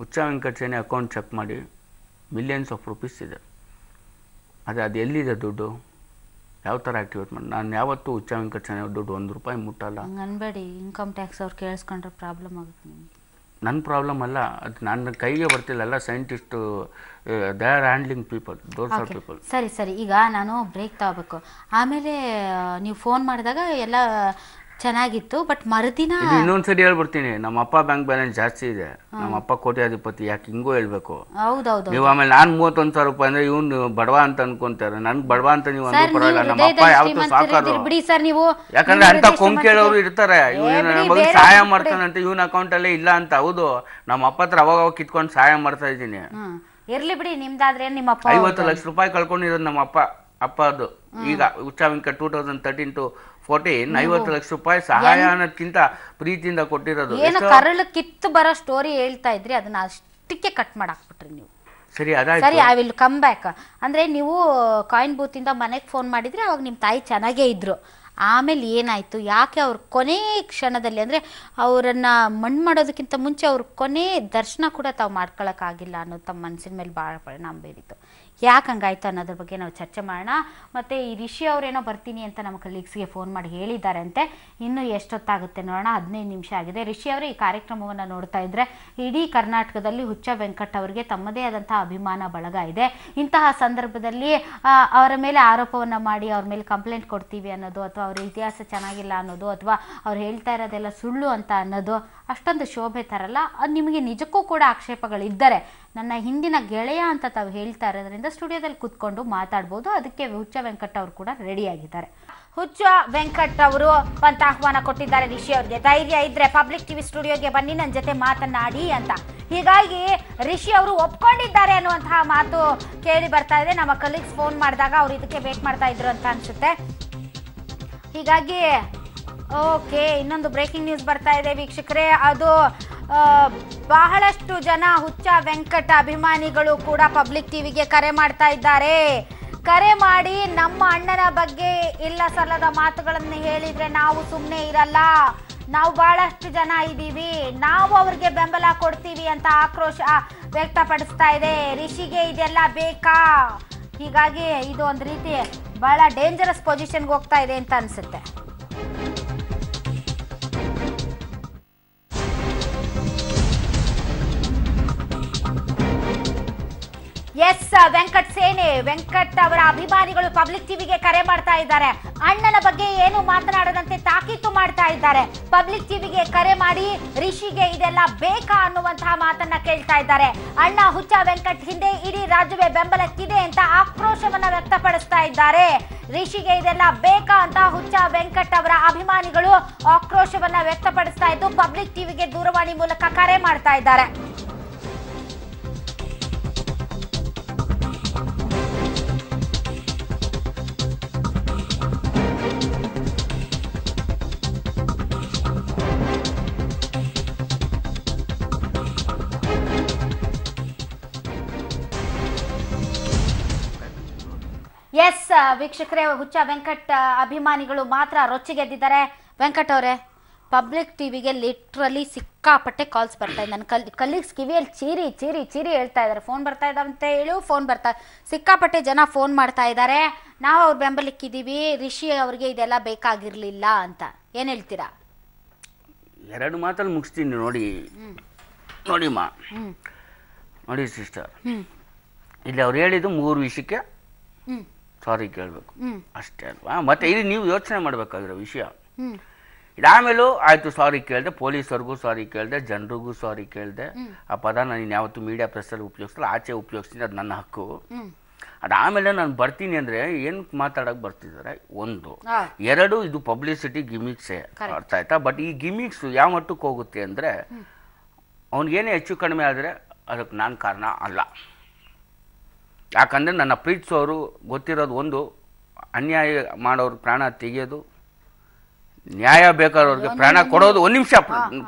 ಹುಚ್ಚ ವೆಂಕಟೇನೆ ಅಕೌಂಟ್ ಚೆಕ್ ಮಾಡಿ ಮಿಲಿಯನ್ಸ್ ಆಫ್ ರುಪೀಸ್ ಇದೆ ಅದು ಅದು ಎಲ್ಲಿದೆ ದುಡ್ಡು ಯಾವ ಥರ ಆ್ಯಕ್ಟಿವೇಟ್ ಮಾಡಿ ನಾನು ಯಾವತ್ತೂ ಹುಚ್ಚ ವೆಂಕಟೇನೆ ದುಡ್ಡು ಒಂದು ರೂಪಾಯಿ ಮುಟ್ಟಲ್ಲ ಹಂಗೆ ಅನ್ಬೇಡಿ ಇನ್ಕಮ್ ಟ್ಯಾಕ್ಸ್ ಅವ್ರು ಕೇಳಿಸ್ಕೊಂಡ್ರೆ ಪ್ರಾಬ್ಲಮ್ ಆಗುತ್ತೆ ನಿಮಗೆ ನನ್ನ ಪ್ರಾಬ್ಲಮ್ ಅಲ್ಲ ಅದು ನನ್ನ ಕೈಗೆ ಬರ್ತಿಲ್ಲಲ್ಲ scientist they are handling people those are people ಸರಿ ಸರಿ ಈಗ ನಾನು ಬ್ರೇಕ್ ತಗೋಬೇಕು ಆಮೇಲೆ ನೀವು ಫೋನ್ ಮಾಡಿದಾಗ ಎಲ್ಲ ಚೆನ್ನಾಗಿತ್ತು ಬಟ್ ಮರುದಿನ ಇನ್ನೊಂದ್ಸರಿ ಹೇಳ್ಬಿಡ್ತೀನಿ ನಮ್ಮ ಅಪ್ಪ ಬ್ಯಾಂಕ್ ಬ್ಯಾಲೆನ್ಸ್ ಜಾಸ್ತಿ ಇದೆ ನಮ್ಮ ಅಪ್ಪ ಕೋಟ್ಯಾಧಿಪತಿ ಯಾಕೆ ಹಿಂಗೂ ಹೇಳ್ಬೇಕು ಹೌದೌದು ನೀವು ಆಮೇಲೆ ನಾನ್ ಮೂವತ್ತೊಂದ್ ಸಾವಿರ ರೂಪಾಯಿ ಅಂದ್ರೆ ಇವ್ನು ಬಡವ ಅಂತ ಅನ್ಕೊಂತಾರೆ ನನ್ ಬಡವ ಅಂತ ನೀವು ಪರವಾಗಿಲ್ಲ ನಮ್ಮ ಅಪ್ಪ ಯಾವತ್ತು ಬಿಡಿ ಸರ್ ನೀವು ಯಾಕಂದ್ರೆ ಅಂತ ಕೇಳೋರು ಇರ್ತಾರೆ ಇವ್ನು ಸಹಾಯ ಮಾಡ್ತಾನಂತ ಇವನ್ ಅಕೌಂಟ್ ಅಲ್ಲೇ ಇಲ್ಲ ಅಂತ ಹೌದು ನಮ್ಮ ಅಪ್ಪ ಹತ್ರ ಅವಾಗ ಅವಾಗ ಕಿತ್ಕೊಂಡು ಸಹಾಯ ಮಾಡ್ತಾ ಇದ್ದೀನಿ ಇರ್ಲಿ ಬಿಡಿ ನಿಮ್ದಾದ್ರೆ ನಿಮ್ಮ ಅಪ್ಪ ಐವತ್ತು ಲಕ್ಷ ರೂಪಾಯಿ ಕಳ್ಕೊಂಡಿರೋದು ನಮ್ಮ ಅಪ್ಪ ಅಪ್ಪ ಅದು ಈಗ ಉಚ್ಚಾವಿಂಕ two thousand thirteen to fourteen ಐವತ್ತು ಲಕ್ಷ ರೂಪಾಯಿ ಸಹಾಯ ಅನ್ನೋದಕ್ಕಿಂತ ಪ್ರೀತಿಯಿಂದ ಕೊಟ್ಟಿರೋದು ಏನೋ ಕರಳು ಕಿತ್ತು ಬರೋ ಸ್ಟೋರಿ ಹೇಳ್ತಾ ಇದ್ರಿ ಅದನ್ನ ಅಷ್ಟಕ್ಕೆ ಕಟ್ ಮಾಡಾಕ್ಬಿಟ್ರಿ ನೀವು ಸರಿ ಅದಾಯ್ತು ಸರಿ ಐ ವಿಲ್ ಕಮ್ ಬ್ಯಾಕ್ ಅಂದ್ರೆ ನೀವು ಕಾಯಿನ್ ಬೂತ್ ಇಂದ ಮನೆಗೆ ಫೋನ್ ಮಾಡಿದ್ರೆ ಅವಾಗ ನಿಮ್ಮ ತಾಯಿ ಚೆನ್ನಾಗೇ ಇದ್ರು ಆಮೇಲೆ ಏನಾಯ್ತು ಯಾಕೆ ಅವ್ರ ಕೊನೆ ಕ್ಷಣದಲ್ಲಿ ಅಂದ್ರೆ ಅವರನ್ನ ಮಣ್ಣು ಮಾಡೋದಕ್ಕಿಂತ ಮುಂಚೆ ಅವ್ರ ಕೊನೆ ದರ್ಶನ ಕೂಡ ತಾವು ಆಗಿಲ್ಲ ಅನ್ನೋದು ತಮ್ಮ ಮನಸ್ಸಿನ ಮೇಲೆ ಬಹಳ ಪರಿಣಾಮ ಬೀರಿತು ಯಾಕೆ ಹಂಗಾಯ್ತು ಅನ್ನೋದ್ರ ಬಗ್ಗೆ ನಾವು ಚರ್ಚೆ ಮಾಡೋಣ ಮತ್ತು ಈ ರಿಷಿ ಅವರೇನೋ ಬರ್ತೀನಿ ಅಂತ ನಮ್ಮ ಕಲೀಗ್ಸ್ಗೆ ಫೋನ್ ಮಾಡಿ ಅಂತೆ ಇನ್ನೂ ಎಷ್ಟೊತ್ತಾಗುತ್ತೆ ನೋಡೋಣ ಹದಿನೈದು ನಿಮಿಷ ಆಗಿದೆ ರಿಷಿ ಅವರು ಈ ಕಾರ್ಯಕ್ರಮವನ್ನು ನೋಡ್ತಾ ಇದ್ದರೆ ಇಡೀ ಕರ್ನಾಟಕದಲ್ಲಿ ಹುಚ್ಚ ವೆಂಕಟ್ ಅವರಿಗೆ ತಮ್ಮದೇ ಆದಂತಹ ಅಭಿಮಾನ ಬಳಗ ಇದೆ ಇಂತಹ ಸಂದರ್ಭದಲ್ಲಿ ಅವರ ಮೇಲೆ ಆರೋಪವನ್ನು ಮಾಡಿ ಅವ್ರ ಮೇಲೆ ಕಂಪ್ಲೇಂಟ್ ಕೊಡ್ತೀವಿ ಅನ್ನೋದು ಅಥವಾ ಅವರ ಇತಿಹಾಸ ಚೆನ್ನಾಗಿಲ್ಲ ಅನ್ನೋದು ಅಥವಾ ಅವ್ರು ಹೇಳ್ತಾ ಇರೋದೆಲ್ಲ ಸುಳ್ಳು ಅಂತ ಅನ್ನೋದು ಅಷ್ಟೊಂದು ಶೋಭೆ ತರಲ್ಲ ಅದು ನಿಮಗೆ ನಿಜಕ್ಕೂ ಕೂಡ ಆಕ್ಷೇಪಗಳಿದ್ದರೆ ನನ್ನ ಹಿಂದಿನ ಗೆಳೆಯ ಅಂತ ತಾವು ಹೇಳ್ತಾ ಇರೋದ್ರಿಂದ ಸ್ಟುಡಿಯೋದಲ್ಲಿ ಕೂತ್ಕೊಂಡು ಮಾತಾಡ್ಬೋದು ಅದಕ್ಕೆ ಹುಚ್ಚ ವೆಂಕಟ್ ಅವರು ಕೂಡ ರೆಡಿ ಆಗಿದ್ದಾರೆ ಹುಚ್ಚ ವೆಂಕಟ್ ಅವರು ಅಂತ ಆಹ್ವಾನ ಕೊಟ್ಟಿದ್ದಾರೆ ರಿಷಿ ಅವ್ರಿಗೆ ಧೈರ್ಯ ಇದ್ರೆ ಪಬ್ಲಿಕ್ ಟಿವಿ ಸ್ಟುಡಿಯೋಗೆ ಬನ್ನಿ ನನ್ನ ಜೊತೆ ಮಾತನಾಡಿ ಅಂತ ಹೀಗಾಗಿ ರಿಷಿ ಅವರು ಒಪ್ಕೊಂಡಿದ್ದಾರೆ ಅನ್ನುವಂತಹ ಮಾತು ಕೇಳಿ ಬರ್ತಾ ಇದೆ ನಮ್ಮ ಕಲೀಗ್ಸ್ ಫೋನ್ ಮಾಡಿದಾಗ ಅವ್ರು ಇದಕ್ಕೆ ವೇಟ್ ಮಾಡ್ತಾ ಇದ್ರು ಅಂತ ಅನ್ಸುತ್ತೆ ಹೀಗಾಗಿ ಓಕೆ ಇನ್ನೊಂದು ಬ್ರೇಕಿಂಗ್ ನ್ಯೂಸ್ ಬರ್ತಾ ಇದೆ ವೀಕ್ಷಕರೇ ಅದು ಬಹಳಷ್ಟು ಜನ ಹುಚ್ಚ ವೆಂಕಟ ಅಭಿಮಾನಿಗಳು ಕೂಡ ಪಬ್ಲಿಕ್ ಟಿವಿಗೆ ಕರೆ ಮಾಡ್ತಾ ಇದ್ದಾರೆ ಕರೆ ಮಾಡಿ ನಮ್ಮ ಅಣ್ಣನ ಬಗ್ಗೆ ಇಲ್ಲ ಸಲ್ಲದ ಮಾತುಗಳನ್ನು ಹೇಳಿದ್ರೆ ನಾವು ಸುಮ್ಮನೆ ಇರಲ್ಲ ನಾವು ಬಹಳಷ್ಟು ಜನ ಇದ್ದೀವಿ ನಾವು ಅವ್ರಿಗೆ ಬೆಂಬಲ ಕೊಡ್ತೀವಿ ಅಂತ ಆಕ್ರೋಶ ವ್ಯಕ್ತಪಡಿಸ್ತಾ ಇದೆ ರಿಷಿಗೆ ಇದೆಲ್ಲ ಬೇಕಾ ಹೀಗಾಗಿ ಇದು ಒಂದು ರೀತಿ ಬಹಳ ಡೇಂಜರಸ್ ಪೊಸಿಷನ್ಗೆ ಹೋಗ್ತಾ ಇದೆ ಅಂತ ಅನಿಸುತ್ತೆ ಎಸ್ ವೆಂಕಟ್ ಸೇನೆ ವೆಂಕಟ್ ಅವರ ಅಭಿಮಾನಿಗಳು ಪಬ್ಲಿಕ್ ಟಿವಿಗೆ ಕರೆ ಮಾಡ್ತಾ ಇದ್ದಾರೆ ಅಣ್ಣನ ಬಗ್ಗೆ ಏನು ಮಾತನಾಡದಂತೆ ತಾಕೀತು ಮಾಡ್ತಾ ಇದ್ದಾರೆ ಪಬ್ಲಿಕ್ ಟಿವಿಗೆ ಕರೆ ಮಾಡಿ ರಿಷಿಗೆ ಇದೆಲ್ಲ ಬೇಕಾ ಅನ್ನುವಂತಹ ಮಾತನ್ನ ಕೇಳ್ತಾ ಇದ್ದಾರೆ ಅಣ್ಣ ಹುಚ್ಚ ವೆಂಕಟ್ ಹಿಂದೆ ಇಡೀ ರಾಜ್ಯವೇ ಬೆಂಬಲಕ್ಕಿದೆ ಅಂತ ಆಕ್ರೋಶವನ್ನ ವ್ಯಕ್ತಪಡಿಸ್ತಾ ಇದ್ದಾರೆ ರಿಷಿಗೆ ಇದೆಲ್ಲ ಬೇಕಾ ಅಂತ ಹುಚ್ಚ ವೆಂಕಟ್ ಅವರ ಅಭಿಮಾನಿಗಳು ಆಕ್ರೋಶವನ್ನ ವ್ಯಕ್ತಪಡಿಸ್ತಾ ಇದ್ದು ಪಬ್ಲಿಕ್ ಟಿವಿಗೆ ದೂರವಾಣಿ ಮೂಲಕ ಕರೆ ಮಾಡ್ತಾ ಇದ್ದಾರೆ ವೀಕ್ಷಕರೇ ಹುಚ್ಚ ವೆಂಕಟ್ ಅಭಿಮಾನಿಗಳು ಮಾತ್ರ ರೊಚ್ಚಿಗೆದ್ದಿದ್ದಾರೆ ವೆಂಕಟ್ ಅವರೇ ಪಬ್ಲಿಕ್ ಟಿವಿಗೆ ಲಿಟ್ರಲಿ ಸಿಕ್ಕಾಪಟ್ಟೆ ಕಾಲ್ಸ್ ಬರ್ತಾ ಇದೆ ನನ್ನ ಕಲ್ ಕಲೀಗ್ಸ್ ಕಿವಿಯಲ್ಲಿ ಚೀರಿ ಚೀರಿ ಚೀರಿ ಹೇಳ್ತಾ ಇದ್ದಾರೆ ಫೋನ್ ಬರ್ತಾ ಅಂತ ಹೇಳು ಫೋನ್ ಬರ್ತಾ ಸಿಕ್ಕಾಪಟ್ಟೆ ಜನ ಫೋನ್ ಮಾಡ್ತಾ ಇದ್ದಾರೆ ನಾವು ಅವ್ರ ಬೆಂಬಲಿಕ್ಕಿದ್ದೀವಿ ರಿಷಿ ಅವ್ರಿಗೆ ಇದೆಲ್ಲ ಬೇಕಾಗಿರಲಿಲ್ಲ ಅಂತ ಏನು ಹೇಳ್ತೀರಾ ಎರಡು ಮಾತಲ್ಲಿ ಮುಗಿಸ್ತೀನಿ ನೋಡಿ ನೋಡಿ ಮಾ ನೋಡಿ ಸಿಸ್ಟರ್ ಇಲ್ಲಿ ಅವ್ರು ಹೇಳಿದ್ದು ಮೂರು ವಿಷಯಕ್ಕೆ ಸಾರಿ ಕೇಳಬೇಕು ಅಷ್ಟೇ ಅಲ್ವಾ ಮತ್ತೆ ಇಲ್ಲಿ ನೀವು ಯೋಚನೆ ಮಾಡಬೇಕಾಗಿರೋ ವಿಷಯ ಇದಾಮೇಲೂ ಆಯಿತು ಸಾರಿ ಕೇಳಿದೆ ಪೊಲೀಸರಿಗೂ ಸಾರಿ ಕೇಳಿದೆ ಜನರಿಗೂ ಸಾರಿ ಕೇಳಿದೆ ಆ ಪದ ನಾನು ಯಾವತ್ತು ಮೀಡಿಯಾ ಪ್ರೆಸ್ಸಲ್ಲಿ ಉಪಯೋಗಿಸಲ್ಲ ಆಚೆ ಉಪಯೋಗಿಸ್ತೀನಿ ಅದು ನನ್ನ ಹಕ್ಕು ಅದಾಮೇಲೆ ನಾನು ಬರ್ತೀನಿ ಅಂದ್ರೆ ಏನು ಮಾತಾಡೋಕೆ ಬರ್ತಿದ್ದಾರೆ ಒಂದು ಎರಡು ಇದು ಪಬ್ಲಿಸಿಟಿ ಗಿಮಿಕ್ಸ್ ಅರ್ಥ ಆಯ್ತಾ ಬಟ್ ಈ ಗಿಮಿಕ್ಸ್ ಯಾವ ಮಟ್ಟಕ್ಕೆ ಹೋಗುತ್ತೆ ಅಂದ್ರೆ ಅವ್ನಿಗೇನೇ ಹೆಚ್ಚು ಕಡಿಮೆ ಆದರೆ ಅದಕ್ಕೆ ನಾನು ಕಾರಣ ಅಲ್ಲ ಯಾಕಂದರೆ ನನ್ನ ಪ್ರೀತಿಸೋರು ಗೊತ್ತಿರೋದು ಒಂದು ಅನ್ಯಾಯ ಮಾಡೋರು ಪ್ರಾಣ ತೆಗೆಯೋದು ನ್ಯಾಯ ಬೇಕಾದವ್ರಿಗೆ ಪ್ರಾಣ ಕೊಡೋದು ಒಂದು ನಿಮಿಷ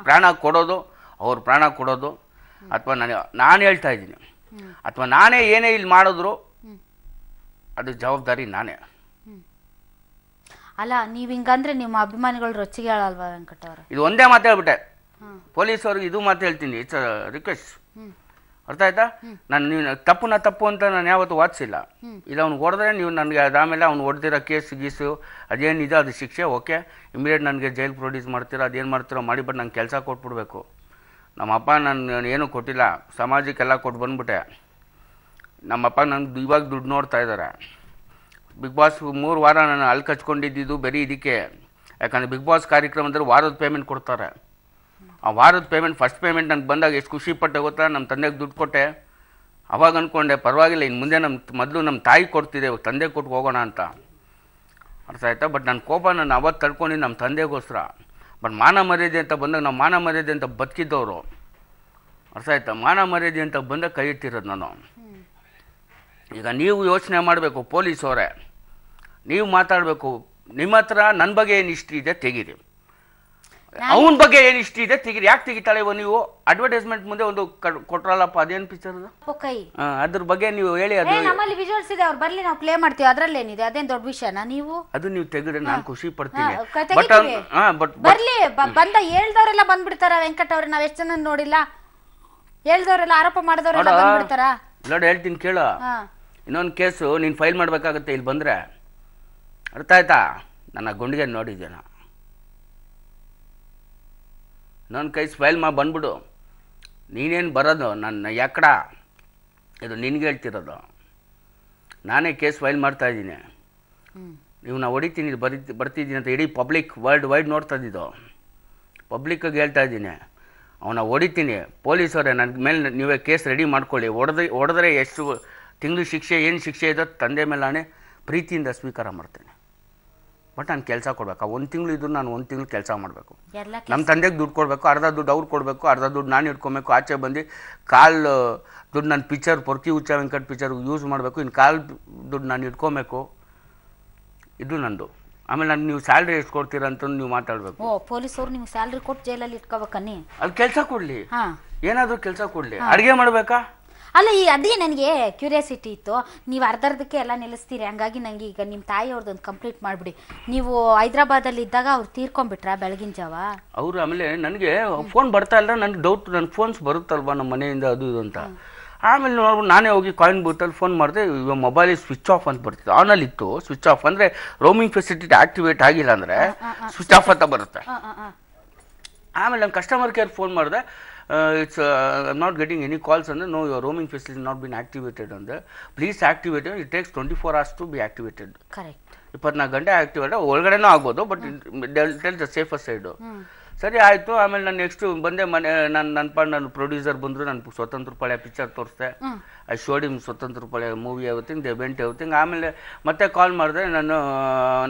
ಪ್ರಾಣ ಕೊಡೋದು ಅವ್ರ ಪ್ರಾಣ ಕೊಡೋದು ಅಥವಾ ನಾನು ನಾನು ಹೇಳ್ತಾ ಇದ್ದೀನಿ ಅಥವಾ ನಾನೇ ಏನೇ ಇಲ್ಲಿ ಮಾಡಿದ್ರು ಅದು ಜವಾಬ್ದಾರಿ ನಾನೇ ಅಲ್ಲ ನೀವು ಹಿಂಗಂದ್ರೆ ನಿಮ್ಮ ಅಭಿಮಾನಿಗಳು ರೊಚ್ಚಿಗೆ ಹೇಳಲ್ವಾ ವೆಂಕಟ ಇದು ಒಂದೇ ಮಾತು ಹೇಳ್ಬಿಟ್ಟೆ ಅವ್ರಿಗೆ ಇದು ಮಾತು ಹೇಳ್ತೀನಿ ಇಟ್ಸ್ ರಿಕ್ವೆಸ್ಟ್ ಅರ್ಥ ಆಯ್ತಾ ನಾನು ನೀವು ತಪ್ಪು ತಪ್ಪುನ ತಪ್ಪು ಅಂತ ನಾನು ಯಾವತ್ತು ವಾದಿಸಿಲ್ಲ ಇಲ್ಲ ಅವ್ನು ಹೊಡೆದ್ರೆ ನೀವು ನನಗೆ ಅದಾಮೇಲೆ ಅವ್ನು ಹೊಡೆದಿರೋ ಕೇಸ್ ಗೀಸು ಅದೇನಿದೆ ಅದು ಶಿಕ್ಷೆ ಓಕೆ ಇಮಿಡಿಯೇಟ್ ನನಗೆ ಜೈಲ್ ಪ್ರೊಡ್ಯೂಸ್ ಮಾಡ್ತೀರಾ ಅದೇನು ಮಾಡ್ತೀರೋ ಮಾಡಿ ಬಟ್ ನಂಗೆ ಕೆಲಸ ಕೊಟ್ಬಿಡ್ಬೇಕು ನಮ್ಮಪ್ಪ ನಾನು ಏನೂ ಕೊಟ್ಟಿಲ್ಲ ಸಮಾಜಕ್ಕೆಲ್ಲ ಕೊಟ್ಟು ಬಂದ್ಬಿಟ್ಟೆ ನಮ್ಮಪ್ಪ ನನಗೆ ಇವಾಗ ದುಡ್ಡು ನೋಡ್ತಾ ಇದ್ದಾರೆ ಬಿಗ್ ಬಾಸ್ ಮೂರು ವಾರ ನಾನು ಅಲ್ಲಿ ಕಚ್ಕೊಂಡಿದ್ದು ಬರೀ ಇದಕ್ಕೆ ಯಾಕಂದರೆ ಬಿಗ್ ಬಾಸ್ ಕಾರ್ಯಕ್ರಮದಲ್ಲಿ ವಾರದ ಪೇಮೆಂಟ್ ಕೊಡ್ತಾರೆ ಆ ವಾರದ ಪೇಮೆಂಟ್ ಫಸ್ಟ್ ಪೇಮೆಂಟ್ ನನಗೆ ಬಂದಾಗ ಎಷ್ಟು ಖುಷಿ ಪಟ್ಟೆ ಗೊತ್ತಾ ನಮ್ಮ ತಂದೆಗೆ ದುಡ್ಡು ಕೊಟ್ಟೆ ಅವಾಗ ಅಂದ್ಕೊಂಡೆ ಪರವಾಗಿಲ್ಲ ಇನ್ನು ಮುಂದೆ ನಮ್ಮ ಮೊದಲು ನಮ್ಮ ತಾಯಿ ಕೊಡ್ತಿದ್ದೆ ತಂದೆ ಕೊಟ್ಟು ಹೋಗೋಣ ಅಂತ ಅರ್ಥ ಆಯ್ತಾ ಬಟ್ ನನ್ನ ಕೋಪ ನಾನು ಅವತ್ತು ತಡ್ಕೊಂಡು ನಮ್ಮ ತಂದೆಗೋಸ್ಕರ ಬಟ್ ಮಾನ ಮರ್ಯಾದೆ ಅಂತ ಬಂದಾಗ ನಾವು ಮಾನ ಮರ್ಯಾದೆ ಅಂತ ಬದುಕಿದ್ದವರು ಅರ್ಥ ಆಯ್ತಾ ಮಾನ ಮರ್ಯಾದೆ ಅಂತ ಬಂದಾಗ ಕೈ ಇಟ್ಟಿರೋದು ನಾನು ಈಗ ನೀವು ಯೋಚನೆ ಮಾಡಬೇಕು ಪೊಲೀಸವರೇ ನೀವು ಮಾತಾಡಬೇಕು ನಿಮ್ಮ ಹತ್ರ ನನ್ನ ಬಗ್ಗೆ ಏನು ಇಷ್ಟ ಇದೆ ತೆಗೀರಿ ಅವನ ಬಗ್ಗೆ ಏನು ಇಷ್ಟ ಇದೆ ತೆಗಿರಿ ಯಾಕೆ ತೆಗಿತಾಳೆ ಇವ ನೀವು ಅಡ್ವರ್ಟೈಸ್ಮೆಂಟ್ ಮುಂದೆ ಒಂದು ಕೊಟ್ರಲ್ಲಪ್ಪ ಅದೇನ್ ಪಿಕ್ಚರ್ ಕೈ ಅದ್ರ ಬಗ್ಗೆ ನೀವು ಹೇಳಿ ಅದು ನಮ್ಮಲ್ಲಿ ವಿಜುವಲ್ಸ್ ಇದೆ ಅವ್ರು ಬರ್ಲಿ ನಾವು ಪ್ಲೇ ಮಾಡ್ತೀವಿ ಅದ್ರಲ್ಲಿ ಏನಿದೆ ಅದೇನ್ ದೊಡ್ಡ ವಿಷಯನಾ ನೀವು ಅದು ನೀವು ತೆಗೆದ್ರೆ ನಾನು ಖುಷಿ ಪಡ್ತೀನಿ ಬಟ್ ಬರ್ಲಿ ಬಂದ ಹೇಳ್ದವರೆಲ್ಲ ಬಂದ್ಬಿಡ್ತಾರ ವೆಂಕಟ್ ಅವ್ರೆ ನಾವ್ ಎಷ್ಟು ಜನ ನೋಡಿಲ್ಲ ಹೇಳ್ದವ್ರೆಲ್ಲ ಆರೋಪ ಮಾಡಿದವರೆಲ್ಲ ಬಂದ್ಬಿಡ್ತಾರ ಇಲ್ಲ ಹೇಳ್ತೀನಿ ಕೇಳು ಇನ್ನೊಂದು ಕೇಸು ನೀನು ಫೈಲ್ ಮಾಡಬೇಕಾಗುತ್ತೆ ಇಲ್ಲಿ ಬಂದರೆ ಅರ್ಥ ಆಯ್ತಾ ನನ್ನ ಗುಂಡಿಗೆ ನೋಡಿದ್ದೆ ನನ್ನ ಕೈ ಸ್ಮೈಲ್ ಮಾ ಬಂದ್ಬಿಡು ನೀನೇನು ಬರೋದು ನನ್ನ ಎಕ್ಕಡ ಇದು ನಿನ್ಗೆ ಹೇಳ್ತಿರೋದು ನಾನೇ ಕೇಸ್ ಫೈಲ್ ಮಾಡ್ತಾಯಿದ್ದೀನಿ ನೀವು ನಾವು ಹೊಡಿತೀನಿ ಬರಿ ಬರ್ತಿದ್ದೀನಿ ಅಂತ ಇಡೀ ಪಬ್ಲಿಕ್ ವರ್ಲ್ಡ್ ವೈಡ್ ನೋಡ್ತಾ ಇದ್ದಿದ್ದು ಪಬ್ಲಿಕ್ಕಾಗಿ ಹೇಳ್ತಾ ಇದ್ದೀನಿ ಅವನ ಹೊಡಿತೀನಿ ಪೊಲೀಸವರೇ ನನ್ನ ಮೇಲೆ ನೀವೇ ಕೇಸ್ ರೆಡಿ ಮಾಡ್ಕೊಳ್ಳಿ ಹೊಡೆದು ಹೊಡೆದ್ರೆ ಎಷ್ಟು ತಿಂಗಳು ಶಿಕ್ಷೆ ಏನು ಶಿಕ್ಷೆ ಇದೋ ತಂದೆ ಮೇಲೆ ನಾನೇ ಪ್ರೀತಿಯಿಂದ ಸ್ವೀಕಾರ ಮಾಡ್ತೇನೆ ಬಟ್ ನಾನು ಕೆಲಸ ಕೊಡಬೇಕು ಒಂದು ತಿಂಗಳು ಇದ್ರು ನಾನು ಒಂದು ತಿಂಗಳು ಕೆಲಸ ಮಾಡಬೇಕು ನಮ್ಮ ತಂದೆಗೆ ದುಡ್ಡು ಕೊಡಬೇಕು ಅರ್ಧ ದುಡ್ಡು ಅವ್ರು ಕೊಡಬೇಕು ಅರ್ಧ ದುಡ್ಡು ನಾನು ಇಟ್ಕೊಬೇಕು ಆಚೆ ಬಂದು ಕಾಲು ದುಡ್ಡು ನಾನು ಪಿಚ್ಚರ್ ಪೊರ್ಕಿ ಉಚ್ಚ ವೆಂಕಟ್ ಪಿಚ್ಚರ್ ಯೂಸ್ ಮಾಡಬೇಕು ಇನ್ನು ಕಾಲು ದುಡ್ಡು ನಾನು ಇಟ್ಕೊಬೇಕು ಇದು ನಂದು ಆಮೇಲೆ ನಾನು ನೀವು ಸ್ಯಾಲ್ರಿ ಎಷ್ಟು ಕೊಡ್ತೀರಾ ಅಂತ ನೀವು ಮಾತಾಡಬೇಕು ಓ ಪೊಲೀಸರು ನಿಮ್ಗೆ ಸ್ಯಾಲ್ರಿ ಕೊಟ್ಟು ಜೈಲಲ್ಲಿ ಇಟ್ಕೋಬೇಕನ್ನಿ ಅಲ್ಲಿ ಕೆಲಸ ಕೊಡಲಿ ಏನಾದರೂ ಕೆಲಸ ಕೊಡಲಿ ಅಡುಗೆ ಮಾಡಬೇಕಾ ಅಲ್ಲ ಈ ಅದೇ ನನಗೆ ಕ್ಯೂರಿಯಾಸಿಟಿ ಇತ್ತು ನೀವು ಅರ್ಧರ್ಧಕ್ಕೆ ಎಲ್ಲ ನಿಲ್ಲಿಸ್ತೀರಿ ಹಂಗಾಗಿ ನನಗೆ ಈಗ ನಿಮ್ಮ ಒಂದು ಕಂಪ್ಲೀಟ್ ಮಾಡಿಬಿಡಿ ನೀವು ಹೈದ್ರಾಬಾದಲ್ಲಿ ಇದ್ದಾಗ ಅವ್ರು ತೀರ್ಕೊಂಡ್ಬಿಟ್ರಾ ಬೆಳಗಿನ ಜಾವ ಅವರು ಆಮೇಲೆ ನನಗೆ ಫೋನ್ ಬರ್ತಾ ಇಲ್ಲ ನನಗೆ ಡೌಟ್ ನನ್ನ ಫೋನ್ಸ್ ಬರುತ್ತಲ್ವ ನಮ್ಮ ಮನೆಯಿಂದ ಅದು ಇದು ಅಂತ ಆಮೇಲೆ ನೋಡ್ಬಿಟ್ಟು ನಾನೇ ಹೋಗಿ ಕಾಯಿನ್ ಬೂತಲ್ಲಿ ಫೋನ್ ಮಾಡಿದೆ ಇವಾಗ ಮೊಬೈಲ್ ಸ್ವಿಚ್ ಆಫ್ ಅಂತ ಬರ್ತಿತ್ತು ಆನಲ್ಲಿ ಇತ್ತು ಸ್ವಿಚ್ ಆಫ್ ಅಂದರೆ ರೋಮಿಂಗ್ ಫೆಸಿಲಿಟಿ ಆಕ್ಟಿವೇಟ್ ಆಗಿಲ್ಲ ಅಂದರೆ ಸ್ವಿಚ್ ಆಫ್ ಅಂತ ಬರುತ್ತೆ ಆಮೇಲೆ ನಾನು ಕಸ್ಟಮರ್ ಕೇರ್ ಫೋನ್ ಮಾಡಿದೆ Uh, it's uh, I'm not getting any calls on the no your roaming facility has not been activated on the please activate it. It takes 24 hours to be activated. Correct. ಇಪ್ಪತ್ನಾಲ್ಕು ಗಂಟೆ ಆಕ್ಟಿವೇಟ್ ಒಳಗಡೆನೂ ಆಗ್ಬೋದು but tell the safer side ಸರಿ ಆಯಿತು ಆಮೇಲೆ ನಾನು ನೆಕ್ಸ್ಟ್ ಬಂದೆ ಮನೆ ನಾನು ನನ್ನ ಪಾ ನನ್ನ ಪ್ರೊಡ್ಯೂಸರ್ ಬಂದರು ನಾನು ಸ್ವತಂತ್ರ ಪಳ್ಯ ಪಿಕ್ಚರ್ ತೋರಿಸ್ದೆ I showed him Swatantra Palya movie everything the event everything ಆಮೇಲೆ ಮತ್ತೆ ಕಾಲ್ ಮಾಡಿದೆ ನಾನು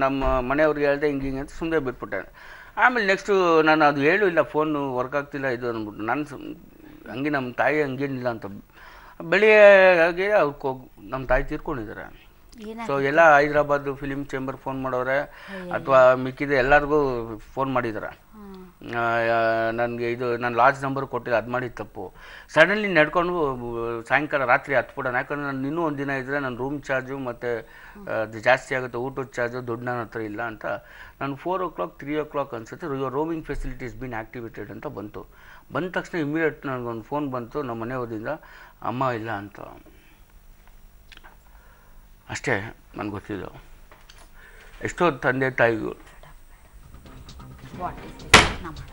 ನಮ್ಮ ಮನೆಯವ್ರಿಗೆ ಹೇಳ್ದೆ ಹಿಂಗೆ ಹಿಂಗೆ ಅಂತ ಸುಮ್ಮನೆ ಬಿಟ್ಬಿಟ್ಟೆ ಆಮೇಲೆ ನೆಕ್ಸ್ಟು ನಾನು ಅದು ಹೇಳು ಇಲ್ಲ ಫೋನು ವರ್ಕ್ ಆಗ್ತಿಲ್ಲ ಇದು ಅಂದ್ಬಿಟ್ಟು ನಾನು ಹಂಗೆ ನಮ್ಮ ತಾಯಿ ಹಂಗೇನಿಲ್ಲ ಅಂತ ಬೆಳಿಗ್ಗೆ ಅವ್ರಿಗೆ ಹೋಗಿ ನಮ್ಮ ತಾಯಿ ತೀರ್ಕೊಂಡಿದ್ದಾರೆ ಸೊ ಎಲ್ಲ ಹೈದ್ರಾಬಾದ್ ಫಿಲಿಮ್ ಚೇಂಬರ್ ಫೋನ್ ಮಾಡೋರೆ ಅಥವಾ ಮಿಕ್ಕಿದ ಎಲ್ಲರಿಗೂ ಫೋನ್ ಮಾಡಿದ್ದಾರೆ ನನಗೆ ಇದು ನಾನು ಲಾಡ್ಜ್ ನಂಬರ್ ಕೊಟ್ಟಿದ್ದೆ ಅದು ಮಾಡಿ ತಪ್ಪು ಸಡನ್ಲಿ ನಡ್ಕೊಂಡು ಸಾಯಂಕಾಲ ರಾತ್ರಿ ಹತ್ಬಿಡೋಣ ಯಾಕಂದರೆ ನಾನು ಇನ್ನೂ ಒಂದು ದಿನ ಇದ್ದರೆ ನನ್ನ ರೂಮ್ ಚಾರ್ಜು ಮತ್ತು ಅದು ಜಾಸ್ತಿ ಆಗುತ್ತೆ ಊಟದ ಚಾರ್ಜು ದುಡ್ಡು ನನ್ನ ಹತ್ರ ಇಲ್ಲ ಅಂತ ನಾನು four o'clock three o'clock ಅನ್ಸುತ್ತೆ your roaming facilities been activated ಅಂತ ಬಂತು ಬಂದ ತಕ್ಷಣ ಇಮಿಡಿಯೇಟ್ ನನಗೊಂದು ಫೋನ್ ಬಂತು ನಮ್ಮ ಮನೆಯವರಿಂದ ಅಮ್ಮ ಇಲ್ಲ ಅಂತ ಅಷ್ಟೇ ನನಗೆ ಗೊತ್ತಿದ್ದು ಎಷ್ಟೋ ತಂದೆ ತಾಯಿಗಳು number.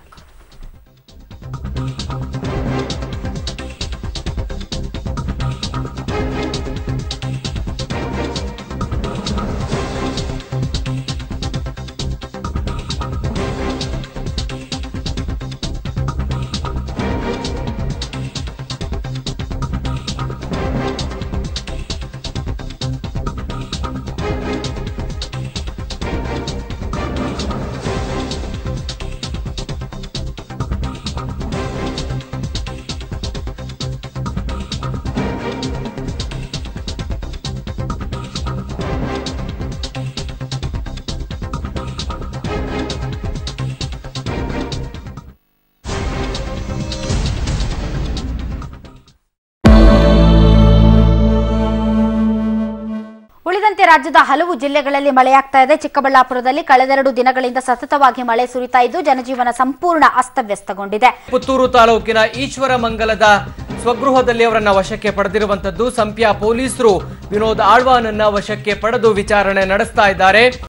ಸೇರಿದಂತೆ ರಾಜ್ಯದ ಹಲವು ಜಿಲ್ಲೆಗಳಲ್ಲಿ ಮಳೆಯಾಗ್ತಾ ಇದೆ ಚಿಕ್ಕಬಳ್ಳಾಪುರದಲ್ಲಿ ಕಳೆದೆರಡು ದಿನಗಳಿಂದ ಸತತವಾಗಿ ಮಳೆ ಸುರಿತಾ ಇದ್ದು ಜನಜೀವನ ಸಂಪೂರ್ಣ ಅಸ್ತವ್ಯಸ್ತಗೊಂಡಿದೆ ಪುತ್ತೂರು ತಾಲೂಕಿನ ಈಶ್ವರ ಮಂಗಲದ ಸ್ವಗೃಹದಲ್ಲಿ ಅವರನ್ನ ವಶಕ್ಕೆ ಪಡೆದಿರುವಂತದ್ದು ಸಂಪ್ಯಾ ಪೊಲೀಸರು ವಿನೋದ್ ಆಳ್ವಾನನ್ನ ವಶಕ್ಕೆ ಪಡೆದು ವಿಚಾರಣೆ ನಡೆಸ್ತಾ ಇದ್ದಾರೆ